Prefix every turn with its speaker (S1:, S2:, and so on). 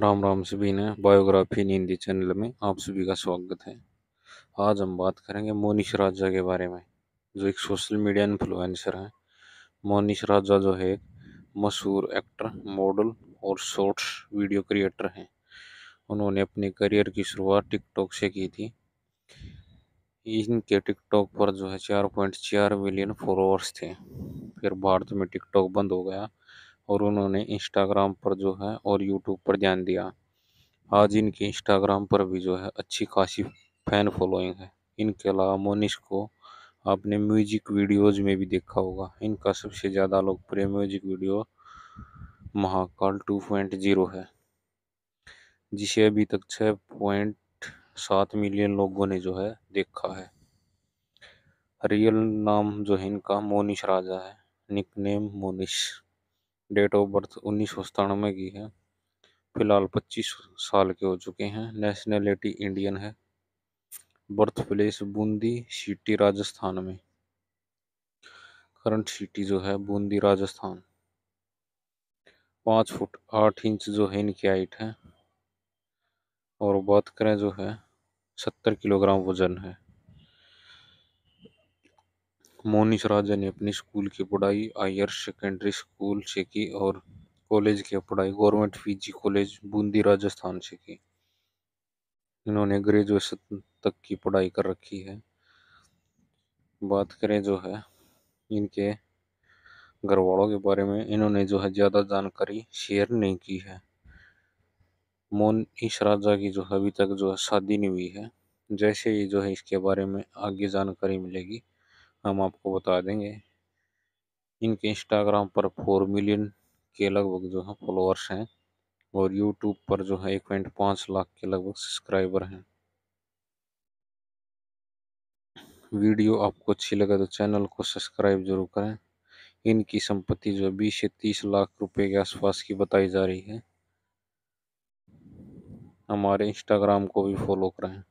S1: राम राम सभी ने biography Hindi channel में आप सभी का स्वागत है आज हम बात करेंगे मोनिश राजा के बारे में जो एक सोशल मीडिया इन्फ्लुएंसर हैं मोनिश राजा जो है मशहूर एक्टर मॉडल और शॉर्ट्स वीडियो क्रिएटर हैं उन्होंने अपने करियर की शुरुआत टिकटॉक से की थी इनके टिकटॉक पर जो है चार पॉइंट चार मिलियन फॉलोअर्स थे फिर भारत में टिकटॉक बंद हो गया और उन्होंने इंस्टाग्राम पर जो है और यूट्यूब पर ध्यान दिया आज इनकी इंस्टाग्राम पर भी जो है अच्छी खासी फैन फॉलोइंग है इनके अलावा मोनिश को आपने म्यूजिक वीडियोज़ में भी देखा होगा इनका सबसे ज़्यादा लोकप्रिय music video Mahakal two point zero है जिसे अभी तक छः पॉइंट सात मिलियन लोगों ने जो है देखा है रियल नाम जो है इनका मोनिश राजा है nickname Monish date of birth उन्नीस सौ सतानवे की है फिलहाल पच्चीस साल के हो चुके हैं नेशनैलिटी इंडियन है birth place Bundi city Rajasthan में करंट सिटी जो है बूंदी राजस्थान पाँच फुट आठ इंच जो है इनकी हाइट है और बात करें जो है सत्तर किलोग्राम वजन है मोनिश राजा ने अपनी स्कूल की पढ़ाई हायर सेकेंडरी स्कूल से की और कॉलेज की पढ़ाई government PG college Bundi Rajasthan से की इन्होंने ग्रेजुएशन तक की पढ़ाई कर रखी है बात करें जो है इनके घर वालों के बारे में इन्होंने जो है ज़्यादा जानकारी शेयर नहीं की है मोनिश राजा की जो है अभी तक जो है शादी नहीं हुई है जैसे ही जो है इसके बारे में आगे जानकारी मिलेगी हम आपको बता देंगे इनके इंस्टाग्राम पर फोर मिलियन के लगभग जो है फॉलोअर्स हैं और यूट्यूब पर जो है एक पॉइंट पाँच लाख के लगभग सब्सक्राइबर हैं वीडियो आपको अच्छी लगे तो चैनल को सब्सक्राइब जरूर करें इनकी संपत्ति जो बीस से तीस लाख रुपए के आसपास की बताई जा रही है हमारे इंस्टाग्राम को भी फॉलो करें